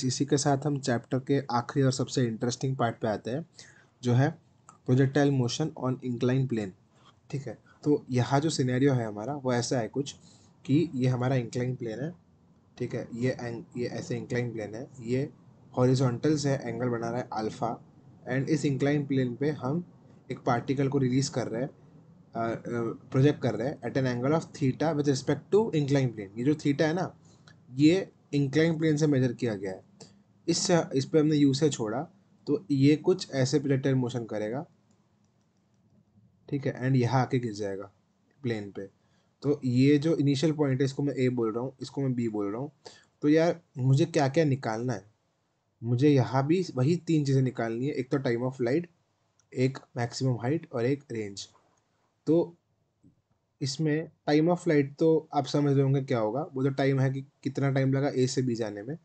students इसी के साथ हम चैप्टर के आखिरी और सबसे इंटरेस्टिंग पार्ट पे आते हैं जो है projectile motion on incline plane ठीक है तो यहाँ जो सिनेरियो है हमारा वो ऐसा है कुछ कि ये हमारा इंक्लाइन प्लेन है ठीक है ये ये ऐसे इंक्लाइन प्लेन है ये हॉरिजोंटल से एंगल बना रहा है अल्फ़ा एंड इस इंक्लाइन प्लेन पे हम एक पार्टिकल को रिलीज़ कर रहे हैं प्रोजेक्ट कर रहे हैं at an angle of theta with respect to incline plane ये जो थीटा है ना ये इंक्लाइन प्लेन से मेजर किया गया है इससे इस पर हमने यू से छोड़ा तो ये कुछ ऐसे प्लेटर मोशन करेगा ठीक है एंड यहाँ आके गिर जाएगा प्लेन पे तो ये जो इनिशियल पॉइंट है इसको मैं ए बोल रहा हूँ इसको मैं बी बोल रहा हूँ तो यार मुझे क्या क्या निकालना है मुझे यहाँ भी वही तीन चीज़ें निकालनी है एक तो टाइम ऑफ फ्लाइट एक मैक्सिमम हाइट और एक रेंज तो इसमें टाइम ऑफ फ्लाइट तो आप समझ रहे होंगे क्या होगा वो तो टाइम है कि कितना टाइम लगा ए से बी जाने में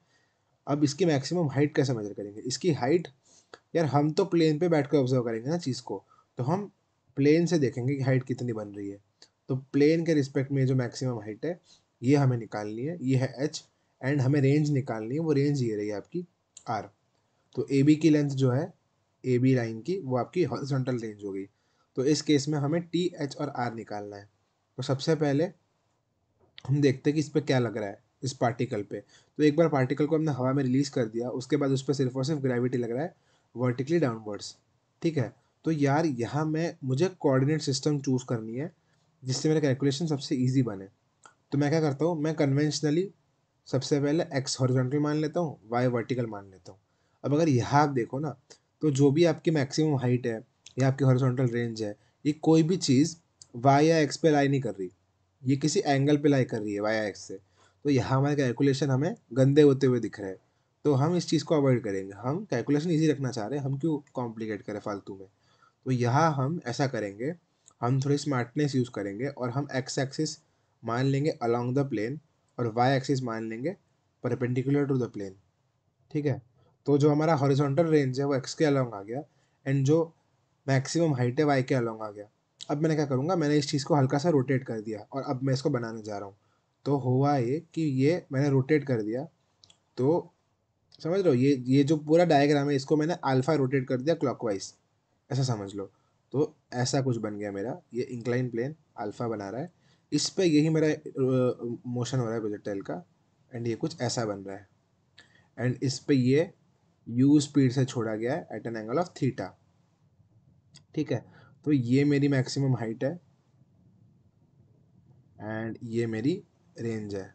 अब इसकी मैक्सिमम हाइट कैसे मेजर करेंगे इसकी हाइट यार हम तो प्लेन पे बैठ कर ऑब्जर्व करेंगे ना चीज़ को तो हम प्लेन से देखेंगे कि हाइट कितनी बन रही है तो प्लेन के रिस्पेक्ट में जो मैक्सिमम हाइट है ये हमें निकालनी है ये है एच एंड हमें रेंज निकालनी है वो रेंज ये रही है आपकी आर तो ए बी की लेंथ जो है ए बी लाइन की वो आपकी हॉरिजॉन्टल रेंज हो गई तो इस केस में हमें टी एच और आर निकालना है तो सबसे पहले हम देखते हैं कि इस पर क्या लग रहा है इस पार्टिकल पे तो एक बार पार्टिकल को हमने हवा में रिलीज़ कर दिया उसके बाद उस पर सिर्फ और सिर्फ ग्रेविटी लग रहा है वर्टिकली डाउनवर्ड्स ठीक है तो यार यहाँ मैं मुझे कोऑर्डिनेट सिस्टम चूज़ करनी है जिससे मेरा कैलकुलेशन सबसे ईजी बने तो मैं क्या करता हूँ मैं कन्वेंशनली सबसे पहले एक्स हॉरिजॉन्टल मान लेता हूँ वाई वर्टिकल मान लेता हूँ अब अगर यहाँ आप देखो ना तो जो भी आपकी मैक्सिमम हाइट है या आपकी हॉरिजॉन्टल रेंज है ये कोई भी चीज़ वाया एक्स पे लाई नहीं कर रही ये किसी एंगल पे लाई कर रही है वाया एक्स से तो यहाँ हमारे कैलकुलेशन हमें गंदे होते हुए दिख रहे हैं तो हम इस चीज़ को अवॉइड करेंगे हम कैलकुलेशन ईजी रखना चाह रहे हैं हम क्यों कॉम्प्लिकेट करें फालतू में तो यहाँ हम ऐसा करेंगे हम थोड़ी स्मार्टनेस यूज़ करेंगे और हम एक्स एक्सिस मान लेंगे अलॉन्ग द प्लेन और वाई एक्सिस मान लेंगे परपेंडिकुलर टू द प्लेन ठीक है तो जो हमारा हॉरिजॉन्टल रेंज है वो एक्स के अलॉन्ग आ गया एंड जो मैक्सिमम हाइट है वाई के अलॉन्ग आ गया अब मैंने क्या करूँगा मैंने इस चीज़ को हल्का सा रोटेट कर दिया और अब मैं इसको बनाने जा रहा हूँ तो हुआ ये कि ये मैंने रोटेट कर दिया तो समझ लो ये ये जो पूरा डायग्राम है इसको मैंने अल्फ़ा रोटेट कर दिया क्लॉकवाइज ऐसा समझ लो तो ऐसा कुछ बन गया मेरा ये इंक्लाइन प्लेन अल्फ़ा बना रहा है इस पर यही मेरा मोशन हो रहा है प्रोजेक्टाइल का एंड ये कुछ ऐसा बन रहा है एंड इस पर ये यू स्पीड से छोड़ा गया है at an angle of theta ठीक है तो ये मेरी मैक्सिमम हाइट है एंड ये मेरी रेंज है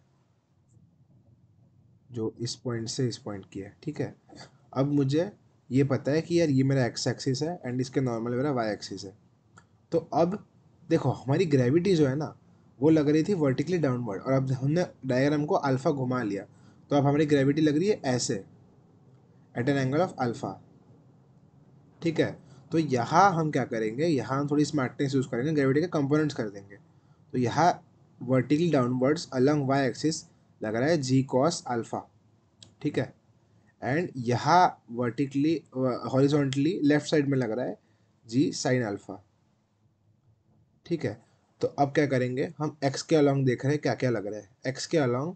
जो इस पॉइंट से इस पॉइंट की है ठीक है अब मुझे ये पता है कि यार ये मेरा एक्स एक्सिस है एंड इसके नॉर्मल मेरा वाई एक्सिस है तो अब देखो हमारी ग्रेविटी जो है ना वो लग रही थी वर्टिकली डाउनवर्ड और अब हमने डायग्राम को अल्फ़ा घुमा लिया तो अब हमारी ग्रेविटी लग रही है ऐसे at an angle of alpha ठीक है तो यहाँ हम क्या करेंगे यहाँ हम थोड़ी स्मार्टनेस यूज़ करेंगे ग्रेविटी के कंपोनेंट्स कर देंगे तो यहाँ vertical downwards along Y axis लग रहा है जी कॉस अल्फ़ा ठीक है एंड यहाँ वर्टिकली हॉरिजॉन्टली लेफ्ट साइड में लग रहा है जी साइन अल्फ़ा ठीक है तो अब क्या करेंगे हम एक्स के अलॉन्ग देख रहे हैं क्या क्या लग रहा है एक्स के अलॉन्ग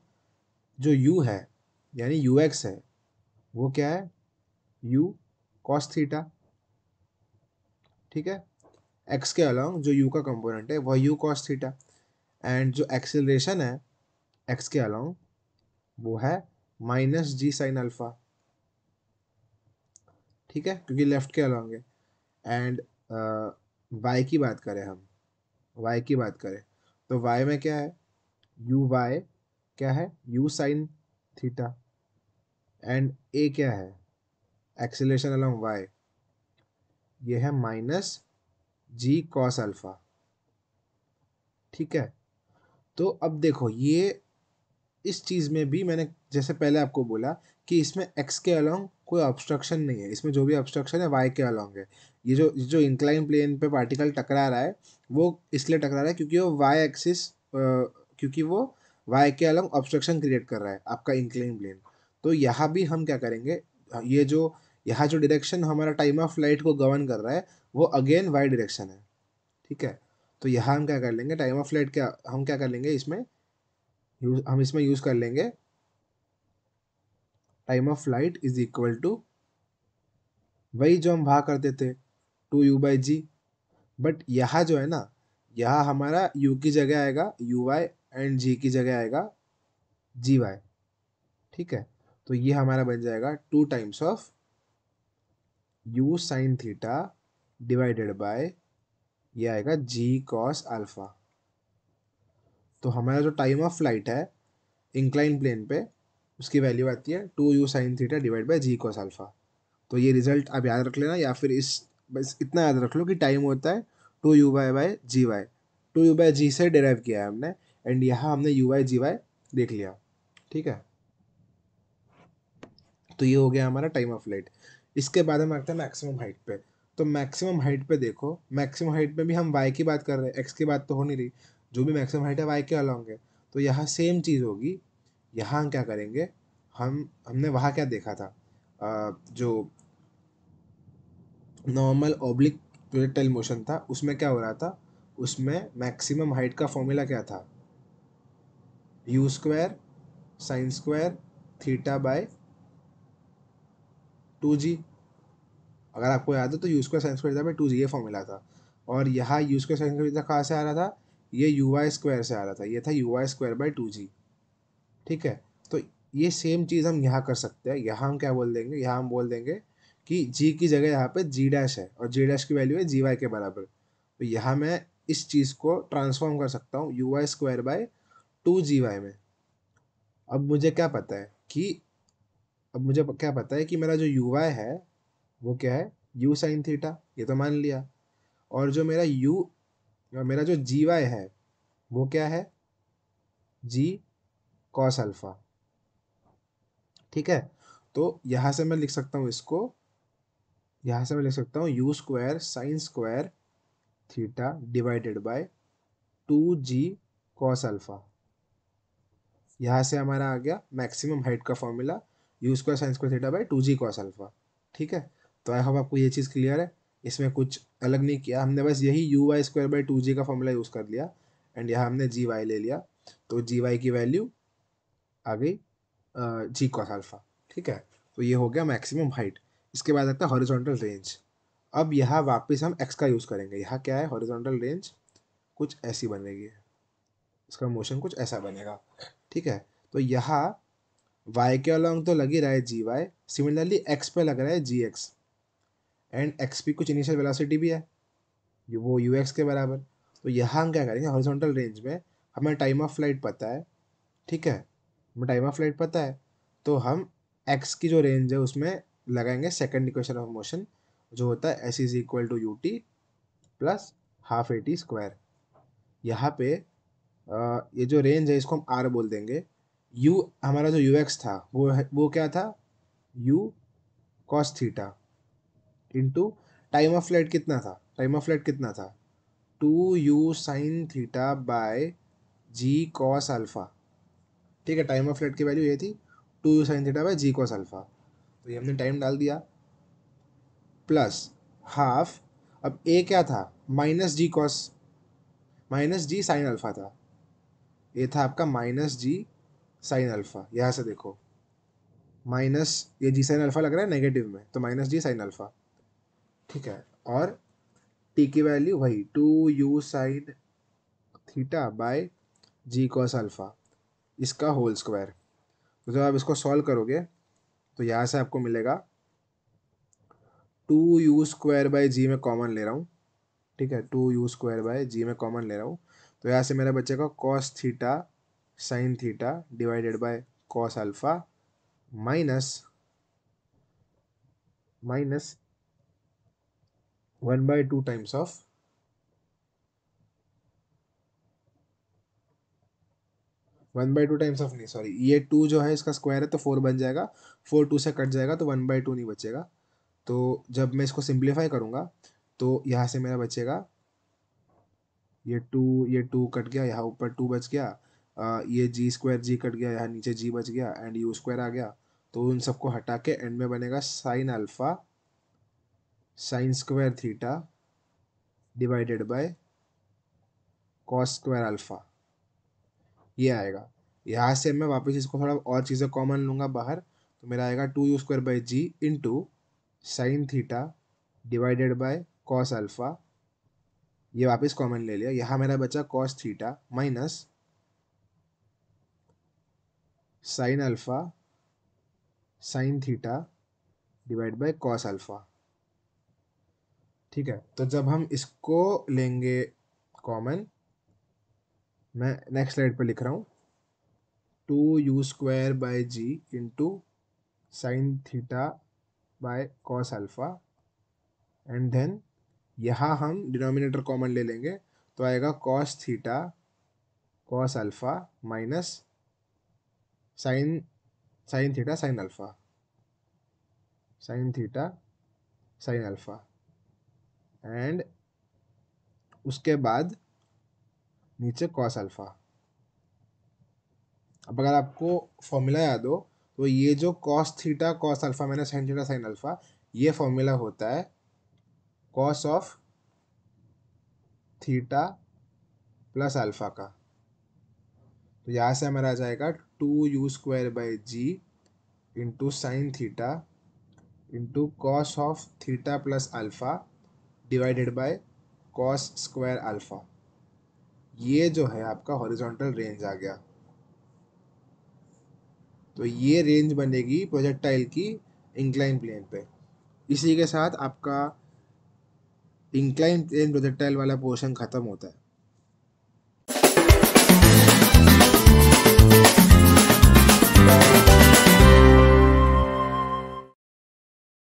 जो यू है यानी यू एक्स है वो क्या है यू कॉस थीटा ठीक है एक्स के अलॉन्ग जो यू का कंपोनेंट है वह यू कॉस थीटा एंड जो एक्सेलरेशन है एक्स के अलॉन्ग वो है माइनस जी साइन अल्फा ठीक है क्योंकि लेफ्ट के अलॉन्ग है एंड वाई uh, की बात करें हम वाई की बात करें तो वाई में क्या है यू वाई क्या है U sine theta and A क्या है एक्सेलेशन अलॉन्ग वाई ये है माइनस जी कॉस अल्फ़ा ठीक है तो अब देखो ये इस चीज़ में भी मैंने जैसे पहले आपको बोला कि इसमें एक्स के अलॉन्ग कोई ऑब्स्ट्रक्शन नहीं है इसमें जो भी ऑब्स्ट्रक्शन है वाई के अलॉन्ग है ये जो जो इंक्लाइन प्लेन पे पार्टिकल टकरा रहा है वो इसलिए टकरा रहा है क्योंकि वो वाई एक्सिस क्योंकि वो वाई के अलॉन्ग ऑब्स्ट्रक्शन क्रिएट कर रहा है आपका इंक्लाइन प्लेन तो यहाँ भी हम क्या करेंगे ये जो यहाँ जो डायरेक्शन हमारा टाइम ऑफ फ्लाइट को गवर्न कर रहा है वो अगेन वाई डायरेक्शन है ठीक है तो यहाँ हम क्या कर लेंगे टाइम ऑफ फ्लाइट क्या हम क्या कर लेंगे इसमें यूज हम इसमें यूज़ कर लेंगे time of flight is equal to वही जो हम भाग करते थे two U by G but यहाँ जो है ना यहाँ हमारा यू की जगह आएगा यू वाई एंड जी की जगह आएगा जी वाई ठीक है तो ये हमारा बन जाएगा two times of U sine theta divided by ये आएगा जी कॉस अल्फा तो हमारा जो टाइम ऑफ फ्लाइट है इंक्लाइन प्लेन पे उसकी वैल्यू आती है two U sine theta divide by G cos alpha तो ये रिजल्ट आप याद रख लेना या फिर इस बस इतना याद रख लो कि टाइम होता है two U Y by G Y two U by G से डिराइव किया है हमने एंड यहाँ हमने यू वाई जी वाई देख लिया ठीक है तो ये हो गया हमारा टाइम ऑफ फ्लाइट इसके बाद हम आते हैं मैक्सिमम हाइट पे तो मैक्सिमम हाइट पे देखो मैक्सिमम हाइट में भी हम वाई की बात कर रहे हैं एक्स की बात तो हो नहीं रही जो भी मैक्सिमम हाइट है वाई के अलॉन्ग तो यहाँ सेम चीज़ होगी यहाँ हम क्या करेंगे हम हमने वहाँ क्या देखा था आ, जो नॉर्मल ऑब्लिक प्रोजेक्टाइल मोशन था उसमें क्या हो रहा था उसमें मैक्सिमम हाइट का फॉर्मूला क्या था U square sine square theta by two G अगर आपको याद हो तो यू स्क्वायर साइन स्क्वायर में बाई टू जी ये फॉर्मूला था और यहाँ यू स्क्वायर साइन स्क्वायर कहाँ से आ रहा था ये यू वाई स्क्वायर से आ रहा था ये था U Y square by two G ठीक है तो ये सेम चीज़ हम यहाँ कर सकते हैं यहाँ हम क्या बोल देंगे यहाँ हम बोल देंगे कि जी की जगह यहाँ पे जी डैश है और जी डैश की वैल्यू है जी वाई के बराबर तो यहाँ मैं इस चीज़ को ट्रांसफॉर्म कर सकता हूँ U Y square by two G Y में अब मुझे क्या पता है कि अब मुझे क्या पता है कि मेरा जो यू वाई है वो क्या है यू साइन थीटा ये तो मान लिया और जो मेरा यू मेरा जो जी वाई है वो क्या है जी कॉस अल्फ़ा ठीक है तो यहाँ से मैं लिख सकता हूँ इसको यहाँ से मैं लिख सकता हूँ U square sine square theta divided by two G cos alpha यहाँ से हमारा आ गया मैक्सिमम हाइट का formula U square sine square theta by two G cos alpha ठीक है तो आई होप आपको ये चीज़ क्लियर है इसमें कुछ अलग नहीं किया हमने बस यही U Y square by two G का फॉर्मूला यूज़ कर लिया एंड यहाँ हमने जी वाई ले लिया तो जी वाई की वैल्यू आ गई जी कॉस अल्फा ठीक है तो ये हो गया मैक्सिमम हाइट इसके बाद आता है हॉरिजॉन्टल रेंज अब यहाँ वापस हम एक्स का यूज़ करेंगे यहाँ क्या है हॉरिजॉन्टल रेंज कुछ ऐसी बनेगी इसका मोशन कुछ ऐसा बनेगा ठीक है तो यहाँ वाई के अलॉन्ग तो लग ही रहा है जी वाई सिमिलरली एक्स पे लग रहा है G X and X P कुछ इनिशियल वेलोसिटी भी है वो यू एक्स के बराबर तो यहाँ हम क्या करेंगे हॉरिजॉन्टल रेंज में हमें टाइम ऑफ फ्लाइट पता है ठीक है हमें टाइम ऑफ फ्लाइट पता है तो हम एक्स की जो रेंज है उसमें लगाएंगे सेकेंड इक्वेशन ऑफ मोशन जो होता है S is equal to U T plus half A T square यहाँ पे ये जो रेंज है इसको हम आर बोल देंगे यू हमारा जो यू एक्स था वो वो क्या था U cos theta into time of flight कितना था टाइम ऑफ फ्लाइट कितना था two U sine theta by G cos alpha ठीक है टाइम ऑफ फ्लाइट की वैल्यू ये थी two U sine theta by G cos alpha तो ये हमने टाइम डाल दिया प्लस हाफ अब ए क्या था minus G cos minus G sine alpha था ये था आपका माइनस जी साइन अल्फ़ा यहाँ से देखो माइनस ये जी साइन अल्फ़ा लग रहा है नेगेटिव में तो माइनस जी साइन अल्फ़ा ठीक है और टी की वैल्यू वही two U sine theta by G cos alpha इसका होल स्क्वायर तो जब आप इसको सॉल्व करोगे तो यहाँ से आपको मिलेगा two U square by G में कॉमन ले रहा हूँ ठीक है two U square by G में कॉमन ले रहा हूँ तो यहाँ से मेरा बच्चे का cos theta sin theta divided by cos alpha minus minus 1 by 2 times of one by two times of नहीं सॉरी ये टू जो है इसका स्क्वायर है तो फोर बन जाएगा फोर टू से कट जाएगा तो वन बाई टू नहीं बचेगा तो जब मैं इसको सिंप्लीफाई करूँगा तो यहाँ से मेरा बचेगा ये टू ये टू कट गया यहाँ ऊपर टू बच गया ये जी स्क्वायर जी कट गया यहाँ नीचे जी बच गया एंड यू स्क्वायर आ गया तो उन सबको हटा के एंड में बनेगा sine alpha sine square theta divided by cos square alpha ये आएगा यहाँ से मैं वापस इसको थोड़ा और चीज़ें कॉमन लूँगा बाहर तो मेरा आएगा two U square by G into sine theta divided by cos alpha ये वापस कॉमन ले लिया यहाँ मेरा बचा cos theta minus sine alpha sine theta divide by cos alpha ठीक है तो जब हम इसको लेंगे कॉमन मैं नेक्स्ट स्लाइड पर लिख रहा हूँ two U square by G into sine theta by cos alpha and then यहाँ हम डिनोमिनेटर कॉमन ले लेंगे तो आएगा cos theta cos alpha minus sine sine theta sine alpha sine theta sine alpha and उसके बाद नीचे कॉस अल्फ़ा अब अगर आपको फॉर्मूला याद हो तो ये जो cos theta cos alpha minus sine theta sine alpha ये फॉर्मूला होता है cos of theta plus alpha का तो यहाँ से हमारा आ जाएगा two U square by G into sine theta into cos of theta plus alpha divided by cos square alpha ये जो है आपका हॉरिजॉन्टल रेंज आ गया तो ये रेंज बनेगी प्रोजेक्टाइल की इंक्लाइन प्लेन पे इसी के साथ आपका इंक्लाइन प्लेन प्रोजेक्टाइल वाला पोर्शन ख़त्म होता है